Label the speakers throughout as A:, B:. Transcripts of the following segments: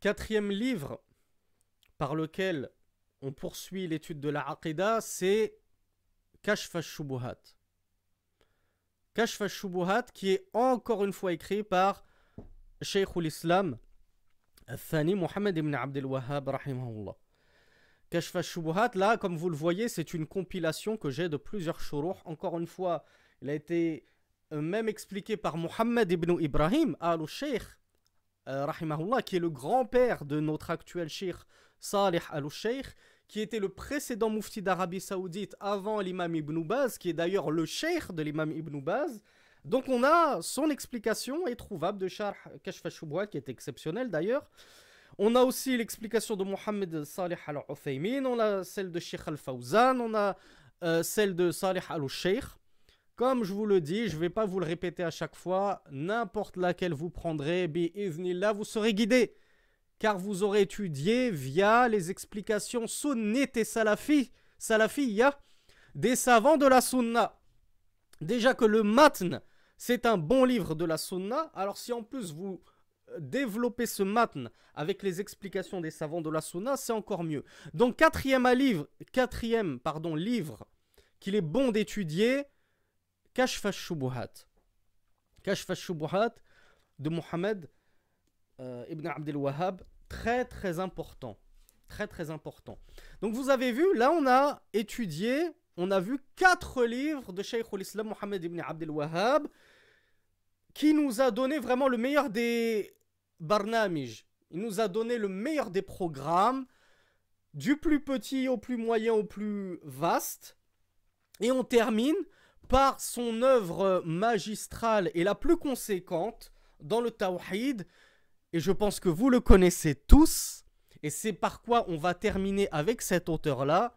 A: Quatrième livre par lequel on poursuit l'étude de la c'est Kashf al-Shubuhat. Kashf shubuhat qui est encore une fois écrit par Sheikh al-Islam Thani Muhammad ibn Abdel Wahhab rahimahullah. Kashf shubuhat là, comme vous le voyez, c'est une compilation que j'ai de plusieurs shuruh. Encore une fois, il a été euh, même expliqué par Muhammad ibn Ibrahim al-Sheikh euh, qui est le grand-père de notre actuel sheikh Salih al-Sheikh, qui était le précédent mufti d'Arabie Saoudite avant l'imam Ibn Baz, qui est d'ailleurs le cheikh de l'imam Ibn Baz. Donc on a son explication et trouvable de Sharh Kashf qui est exceptionnel d'ailleurs. On a aussi l'explication de Mohamed Salih al-Uthaymin, on a celle de Sheikh al-Fawzan, on a euh, celle de Salih al-Sheikh. Comme je vous le dis, je ne vais pas vous le répéter à chaque fois, n'importe laquelle vous prendrez, là vous serez guidé, car vous aurez étudié via les explications sunnites et salafi, a des savants de la sunna. Déjà que le matn, c'est un bon livre de la sunna, alors si en plus vous euh, développez ce matn avec les explications des savants de la sunna, c'est encore mieux. Donc quatrième, livre, quatrième pardon, livre qu'il est bon d'étudier, كشف Shubuhat كشف Shubuhat de Mohamed euh, ibn Abdel Wahab très très important. Très très important. Donc vous avez vu, là on a étudié, on a vu quatre livres de Sheikh al-Islam Mohamed ibn Abdel Wahhab qui nous a donné vraiment le meilleur des barnamij. Il nous a donné le meilleur des programmes, du plus petit au plus moyen au plus vaste. Et on termine par son œuvre magistrale et la plus conséquente dans le Tawhid, et je pense que vous le connaissez tous, et c'est par quoi on va terminer avec cet auteur-là,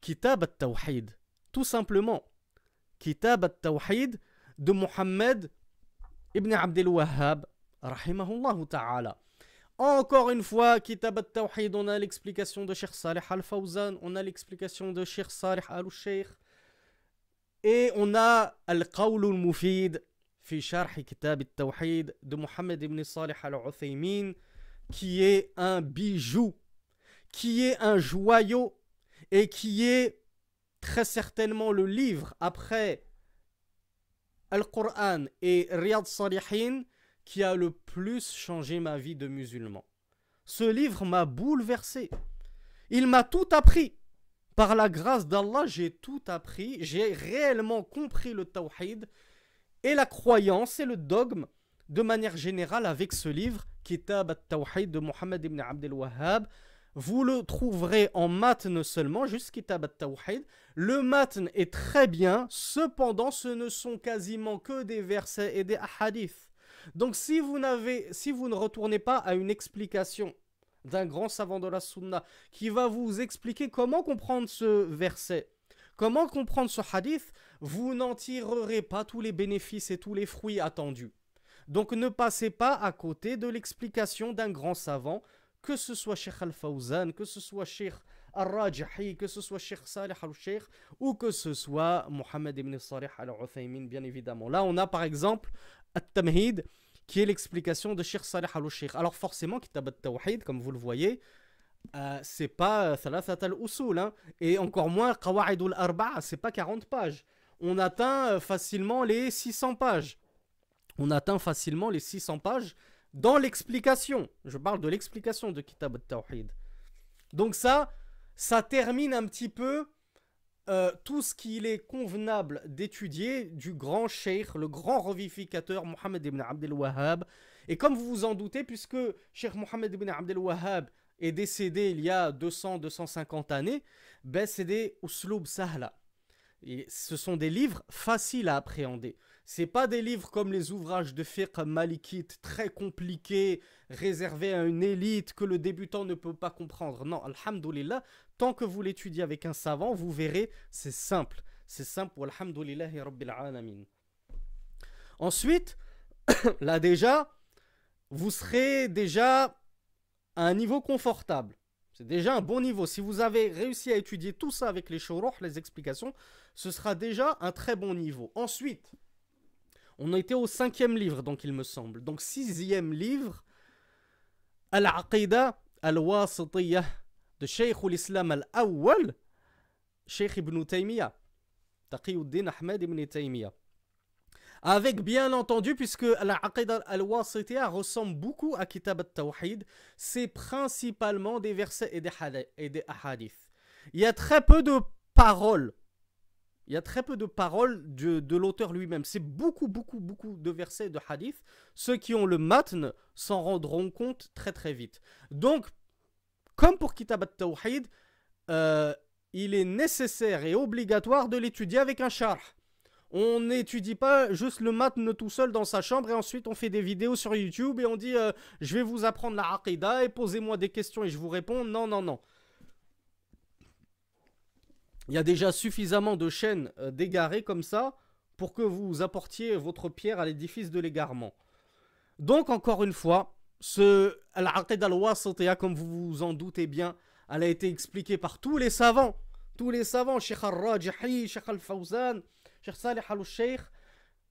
A: Kitab al-Tawhid, tout simplement. Kitab al-Tawhid de Mohammed ibn Abdel Wahhab, rahimahullah ta'ala. Encore une fois, Kitab al-Tawhid, on a l'explication de Sheikh Saleh al-Fawzan, on a l'explication de Sheikh Saleh al-Sheikh, et on a Al-Qawl mufid fi Sharh Kitab al-Tawhid de Mohammed ibn Salih al-Uthaymin, qui est un bijou, qui est un joyau et qui est très certainement le livre après Al-Qur'an et Riyad Salihin qui a le plus changé ma vie de musulman. Ce livre m'a bouleversé. Il m'a tout appris. Par la grâce d'Allah, j'ai tout appris, j'ai réellement compris le tawhid et la croyance et le dogme de manière générale avec ce livre, Kitab al-Tawhid de Mohammed ibn Abdel Wahhab. Vous le trouverez en matne seulement, juste Kitab tawhid Le matne est très bien, cependant ce ne sont quasiment que des versets et des hadiths. Donc si vous, si vous ne retournez pas à une explication d'un grand savant de la Sunna qui va vous expliquer comment comprendre ce verset. Comment comprendre ce hadith Vous n'en tirerez pas tous les bénéfices et tous les fruits attendus. Donc ne passez pas à côté de l'explication d'un grand savant, que ce soit Sheikh Al-Fawzan, que ce soit Sheikh Al-Rajahi, que ce soit Sheikh Saleh Al-Sheikh, ou que ce soit Mohammed Ibn Saleh Al-Uthaymin, bien évidemment. Là, on a par exemple At-Tamhid, qui est l'explication de shir Saleh al-Sheikh. Alors forcément, Kitab tawhid comme vous le voyez, euh, c'est pas euh, Thalathat al-Usul, hein. et encore moins Qawa'id al-Arba'a, c'est pas 40 euh, pages. On atteint facilement les 600 pages. On atteint facilement les 600 pages dans l'explication. Je parle de l'explication de Kitab al-Tawhid. Donc ça, ça termine un petit peu euh, tout ce qu'il est convenable d'étudier du grand cheikh, le grand revivificateur Mohammed ibn Abdel Wahhab. Et comme vous vous en doutez, puisque cheikh Mohammed ibn Abdel Wahhab est décédé il y a 200-250 années, ben, c'est des usloub sahla. ce sont des livres faciles à appréhender. C'est pas des livres comme les ouvrages de fiqh malikite très compliqués, réservés à une élite que le débutant ne peut pas comprendre. Non, alhamdoulilah, Tant que vous l'étudiez avec un savant, vous verrez, c'est simple. C'est simple, walhamdulillahi rabbil Ensuite, là déjà, vous serez déjà à un niveau confortable. C'est déjà un bon niveau. Si vous avez réussi à étudier tout ça avec les showroach, les explications, ce sera déjà un très bon niveau. Ensuite, on a été au cinquième livre, donc il me semble. Donc sixième livre, Al-Aqidah Al-Wasitiyah de Sheikh al-Islam al-Awwal, Sheikh ibn Taymiyyah, Taqiyuddin Ahmed ibn Taymiyyah. Avec bien entendu, puisque la al-Wasitiyah ressemble beaucoup à Kitab al-Tawhid, c'est principalement des versets et des, hadiths. Il y a très peu de paroles. Il y a très peu de paroles de, l'auteur lui-même. C'est beaucoup, beaucoup, beaucoup de versets et de hadiths. Ceux qui ont le matn s'en rendront compte très, très vite. Donc, comme pour Kitab al-Tawhid, euh, il est nécessaire et obligatoire de l'étudier avec un char. On n'étudie pas juste le matne tout seul dans sa chambre et ensuite on fait des vidéos sur YouTube et on dit euh, je vais vous apprendre la aqidah et posez-moi des questions et je vous réponds. Non, non, non. Il y a déjà suffisamment de chaînes euh, comme ça pour que vous apportiez votre pierre à l'édifice de l'égarement. Donc encore une fois, ce al al hein, comme vous vous en doutez bien, elle a été expliquée par tous les savants, tous les savants, Sheikh al-Rajihi, Sheikh al-Fawzan, Sheikh Salih al-Sheikh.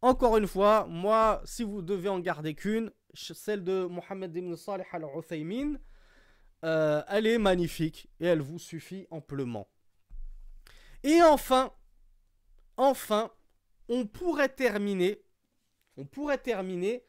A: Encore une fois, moi, si vous devez en garder qu'une, celle de Mohamed ibn Salih al-Uthaymin, euh, elle est magnifique et elle vous suffit amplement. Et enfin, enfin, on pourrait terminer, on pourrait terminer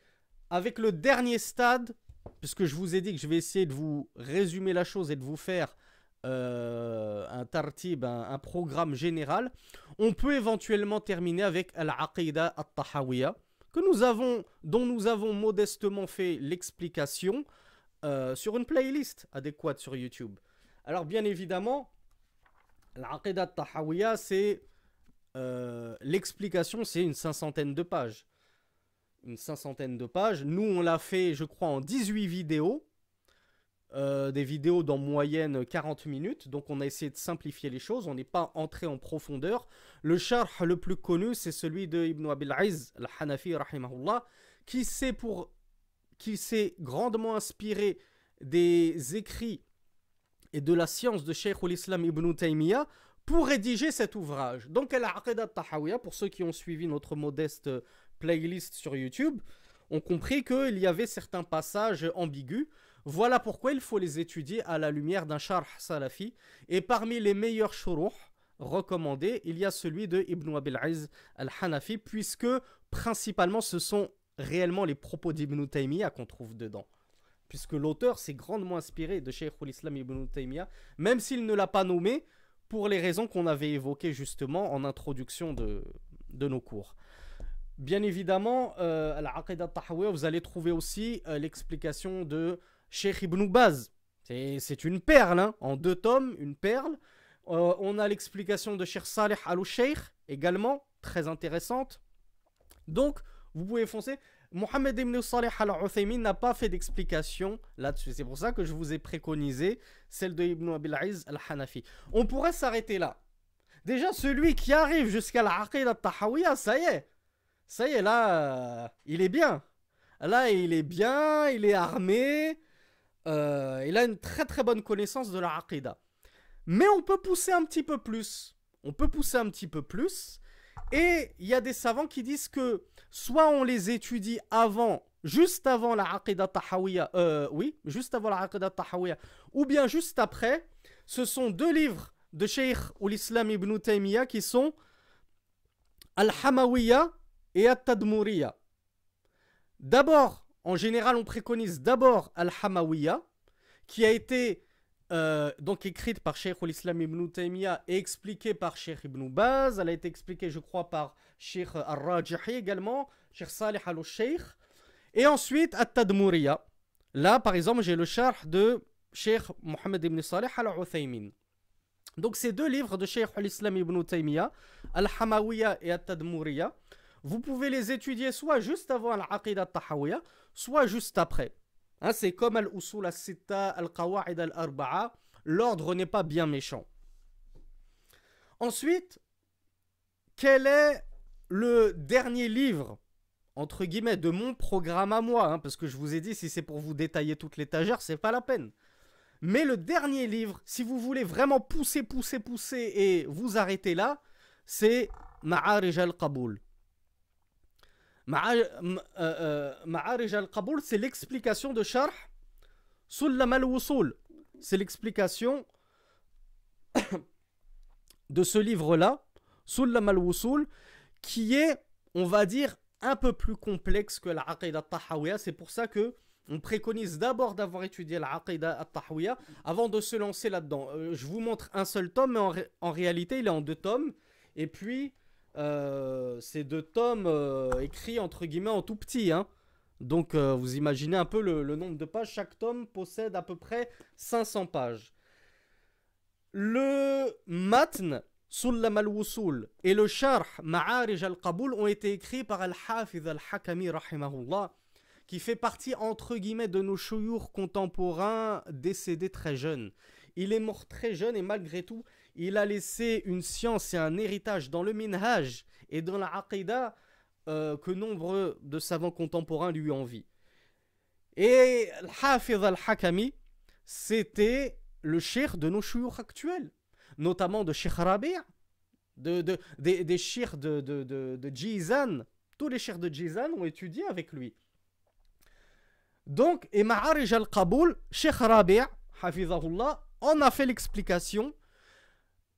A: avec le dernier stade puisque je vous ai dit que je vais essayer de vous résumer la chose et de vous faire euh, un tartib, un, un, programme général, on peut éventuellement terminer avec al Al-Tahawiyah, que nous dont nous avons modestement fait l'explication euh, sur une playlist adéquate sur YouTube. Alors bien évidemment, al Al-Tahawiyah, c'est... Euh, l'explication, c'est une cinquantaine de pages une cinquantaine de pages. Nous, on l'a fait, je crois, en 18 vidéos. Euh, des vidéos d'en moyenne 40 minutes, donc on a essayé de simplifier les choses, on n'est pas entré en profondeur. Le char le plus connu, c'est celui de Ibn Abil al-Hanafi, qui s'est pour qui s'est grandement inspiré des écrits et de la science de Sheikh al-Islam Ibn Taymiyyah pour rédiger cet ouvrage. Donc, elle al la Tahawiyah, pour ceux qui ont suivi notre modeste playlist sur YouTube ont compris qu'il y avait certains passages ambigus. Voilà pourquoi il faut les étudier à la lumière d'un charh salafi. Et parmi les meilleurs shuruh recommandés, il y a celui de Ibn Abil Aziz al-Hanafi, puisque principalement ce sont réellement les propos d'Ibn Taymiyyah qu'on trouve dedans. Puisque l'auteur s'est grandement inspiré de Sheikh islam Ibn Taymiyyah, même s'il ne l'a pas nommé, pour les raisons qu'on avait évoquées justement en introduction de, de nos cours. Bien évidemment, à euh, la vous allez trouver aussi euh, l'explication de Sheikh Ibn Baz. C'est une perle, hein. en deux tomes, une perle. Euh, on a l'explication de Sheikh Saleh al-Sheikh, également, très intéressante. Donc, vous pouvez foncer. Mohamed Ibn Saleh al-Uthaymin n'a pas fait d'explication là-dessus. C'est pour ça que je vous ai préconisé celle de Ibn Abil Aiz al-Hanafi. On pourrait s'arrêter là. Déjà, celui qui arrive jusqu'à la al-Tahawiyah, ça y est, ça y est, là, euh, il est bien. Là, il est bien, il est armé. Euh, il a une très très bonne connaissance de la Aqida. Mais on peut pousser un petit peu plus. On peut pousser un petit peu plus. Et il y a des savants qui disent que soit on les étudie avant, juste avant la Aqida Tahawiyya, euh, oui, juste avant la Aqida Tahawiyya, ou bien juste après. Ce sont deux livres de Sheikh ou l'Islam Ibn Taymiyyah qui sont Al-Hamawiyya et At-Tadmouriya. D'abord, en général, on préconise d'abord Al-Hamawiya, qui a été euh, donc écrite par Sheikh al-Islam ibn Taymiyyah et expliquée par Sheikh ibn Baz. Elle a été expliquée, je crois, par Sheikh al-Rajahi également, Sheikh Salih al-Sheikh. Et ensuite, At-Tadmouriya. Là, par exemple, j'ai le char de Sheikh Mohammed ibn Salih al-Uthaymin. Donc, ces deux livres de Sheikh al-Islam ibn Taymiyyah, Al-Hamawiya et At-Tadmouriya, vous pouvez les étudier soit juste avant l'aqidah tahawiyah, soit juste après. Hein, c'est comme al-usul al-sitta, al-qawa'id al-arba'a. L'ordre n'est pas bien méchant. Ensuite, quel est le dernier livre, entre guillemets, de mon programme à moi hein, Parce que je vous ai dit, si c'est pour vous détailler toute l'étagère, c'est pas la peine. Mais le dernier livre, si vous voulez vraiment pousser, pousser, pousser et vous arrêter là, c'est Ma'arij al-Qaboul. Euh, euh, Ma'arij al-Qabul, c'est l'explication de Sharh Sullam al-Wusul. C'est l'explication de ce livre-là, Sullam al-Wusul, qui est, on va dire, un peu plus complexe que la al-Tahawiyah. C'est pour ça que on préconise d'abord d'avoir étudié la al-Tahawiyah avant de se lancer là-dedans. Euh, je vous montre un seul tome, mais en, en réalité, il est en deux tomes. Et puis, euh, ces deux tomes euh, écrits entre guillemets en tout petit. Hein. Donc euh, vous imaginez un peu le, nombre de pages. Chaque tome possède à peu près 500 pages. Le matn, Sullam al-Wusul, et le Sharh, Ma'arij al-Qabul, ont été écrits par Al-Hafiz al-Hakami, rahimahullah, qui fait partie entre guillemets de nos chouyours contemporains décédés très jeunes. Il est mort très jeune et malgré tout, il a laissé une science et un héritage dans le minhaj et dans la euh, que nombreux de savants contemporains lui envient. Et Hafiz al-Hakami, c'était le cheikh de nos chouyours actuels, notamment de Sheikh Rabi'a, de, des, des de, de, Jizan. Tous les chefs de Jizan ont étudié avec lui. Donc, et Ma'arij al Rabi'a, Cheikh al Hafizahullah, en a fait l'explication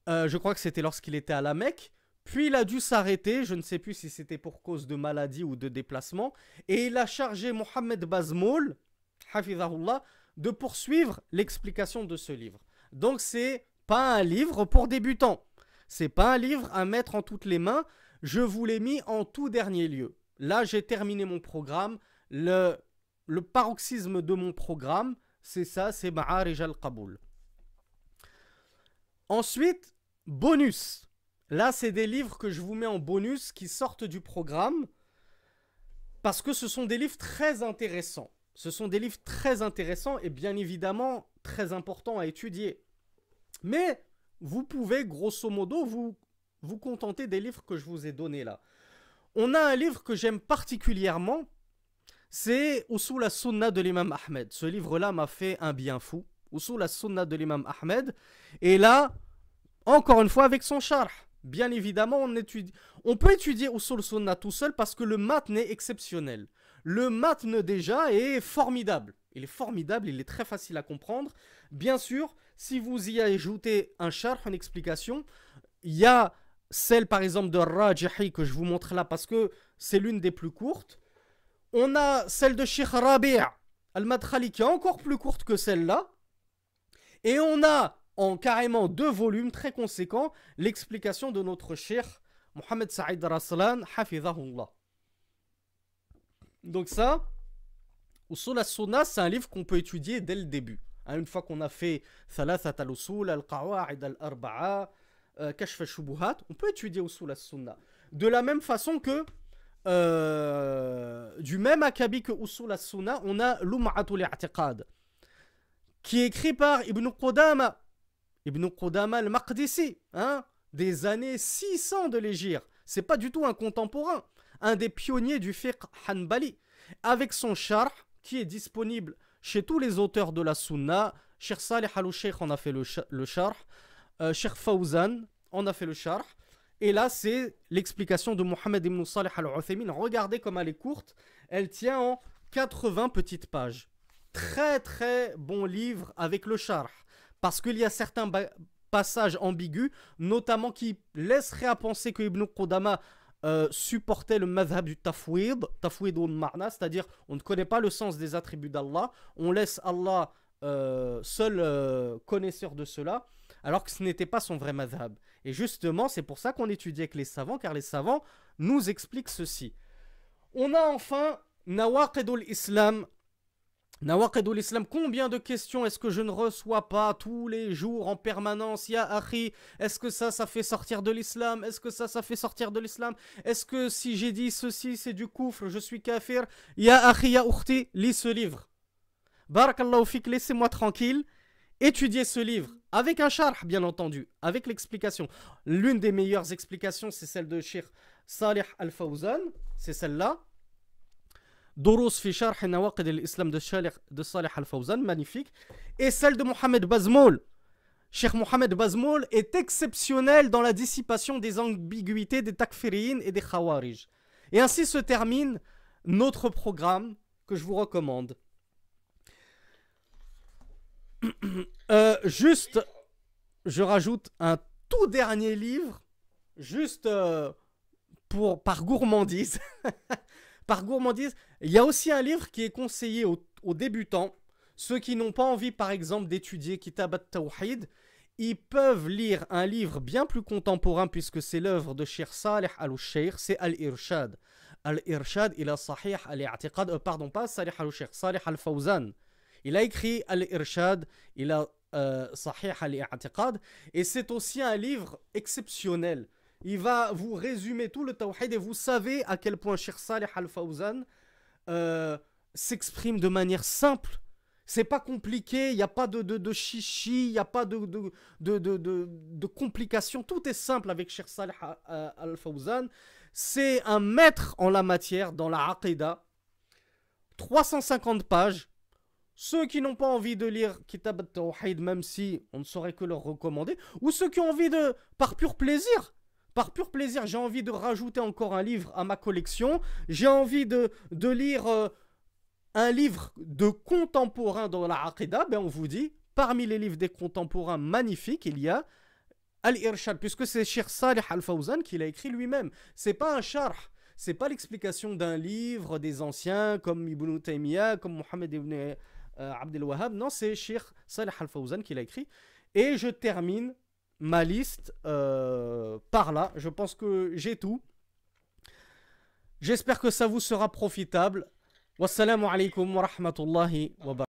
A: euh, je crois que c'était lorsqu'il était à la Mecque. Puis il a dû s'arrêter, je ne sais plus si c'était pour cause de maladie ou de déplacement. Et il a chargé Mohamed Bazmoul, Hafizahullah, de poursuivre l'explication de ce livre. Donc c'est pas un livre pour débutants. C'est pas un livre à mettre en toutes les mains. Je vous l'ai mis en tout dernier lieu. Là, j'ai terminé mon programme. Le, paroxysme de mon programme, c'est ça, c'est Ma'arij al kaboul Ensuite, bonus. Là, c'est des livres que je vous mets en bonus qui sortent du programme parce que ce sont des livres très intéressants. Ce sont des livres très intéressants et bien évidemment très importants à étudier. Mais vous pouvez grosso modo vous, vous contenter des livres que je vous ai donnés là. On a un livre que j'aime particulièrement, c'est Usul la Sunna de l'imam Ahmed. Ce livre-là m'a fait un bien fou. Usul la Sunna de l'imam Ahmed. Et là, encore une fois avec son char. Bien évidemment, on, étudie... peut étudier Usul Sunna tout seul parce que le matn est exceptionnel. Le matn déjà est formidable. Il est formidable, il est très facile à comprendre. Bien sûr, si vous y ajoutez un char, une explication, il y a celle par exemple de Rajahi que je vous montre là parce que c'est l'une des plus courtes. On a celle de Sheikh Rabi' al-Madkhali qui est encore plus courte que celle-là. Et on a en carrément deux volumes très conséquents l'explication de notre cheikh Mohamed Saïd Raslan, Hafizahullah. Donc ça, Usul al-Sunnah, c'est un livre qu'on peut étudier dès le début. Hein, une fois qu'on a fait Thalathat al-Usul, al-Qawa'id al-Arba'a, euh, Kashf al-Shubuhat, on peut étudier Usul al-Sunnah. De la même façon que, euh, du même akabi que Usul al-Sunnah, on a Lum'atul i'tiqad, qui est écrit par Ibn Qudama, Ibn Qudama al-Maqdisi, hein, des années 600 de Ce C'est pas du tout un contemporain, un des pionniers du fiqh Hanbali, avec son char qui est disponible chez tous les auteurs de la Sunna. Cheikh Saleh al-Sheikh en a fait le, char, euh, Cheikh Fawzan en a fait le char. Et là, c'est l'explication de Mohamed ibn Saleh al-Uthaymin. Regardez comme elle est courte. Elle tient en 80 petites pages. Très très bon livre avec le char parce qu'il y a certains passages ambigus, notamment qui laisseraient à penser que Ibn Qudama euh, supportait le madhab du tafwid, tafwid ou marna, c'est-à-dire on ne connaît pas le sens des attributs d'Allah, on laisse Allah euh, seul euh, connaisseur de cela, alors que ce n'était pas son vrai madhab. Et justement, c'est pour ça qu'on étudie avec les savants, car les savants nous expliquent ceci. On a enfin al Islam ou l'Islam, combien de questions est-ce que je ne reçois pas tous les jours en permanence Ya Akhi, est-ce que ça, ça fait sortir de l'Islam Est-ce que ça, ça fait sortir de l'Islam Est-ce que si j'ai dit ceci, c'est du coufre, je suis kafir Ya Akhi, Ya lis ce livre. Barakallahu fik, laissez-moi tranquille. Étudiez ce livre, avec un char, bien entendu, avec l'explication. L'une des meilleures explications, c'est celle de Sheikh Salih Al-Fawzan, c'est celle-là. دروس في شرح al de Saleh Al-Fawzan, magnifique. Et celle de Mohamed Bazmoul. Cheikh Mohamed Bazmoul est exceptionnel dans la dissipation des ambiguïtés des takfiriens et des khawarij. Et ainsi se termine notre programme que je vous recommande. Euh, juste, je rajoute un tout dernier livre, juste euh, pour, par gourmandise. par gourmandise. Il y a aussi un livre qui est conseillé aux, débutants. Ceux qui n'ont pas envie, par exemple, d'étudier Kitab al-Tawhid, ils peuvent lire un livre bien plus contemporain puisque c'est l'œuvre de Sheikh Saleh al-Sheikh, c'est Al-Irshad. Al-Irshad, il a Sahih al-I'tiqad, euh, pardon, pas Saleh al-Sheikh, Saleh al-Fawzan. Il a écrit Al-Irshad, il a euh, Sahih al-I'tiqad, et c'est aussi un livre exceptionnel il va vous résumer tout le tawhid et vous savez à quel point Sheikh Saleh Al-Fawzan euh, s'exprime de manière simple. C'est pas compliqué, il n'y a pas de, de, chichi, il n'y a pas de, de, complications. Tout est simple avec Sheikh Saleh euh, Al-Fawzan. C'est un maître en la matière, dans la aqidah. 350 pages. Ceux qui n'ont pas envie de lire Kitab al-Tawhid, même si on ne saurait que leur recommander, ou ceux qui ont envie de, par pur plaisir, par pur plaisir, j'ai envie de rajouter encore un livre à ma collection. J'ai envie de, de lire euh, un livre de contemporain dans la Aqidah. Ben, on vous dit, parmi les livres des contemporains magnifiques, il y a Al-Irshad, puisque c'est Shir Salih Al-Fawzan qui l'a écrit lui-même. C'est pas un char. c'est pas l'explication d'un livre des anciens comme Ibn Taymiyyah, comme Mohamed Ibn euh, Abdel Wahhab. Non, c'est Sheikh Al-Fawzan qui l'a écrit. Et je termine ma liste euh, par là. Je pense que j'ai tout. J'espère que ça vous sera profitable. Wassalamu alaikum wa rahmatullahi wa barakatuh.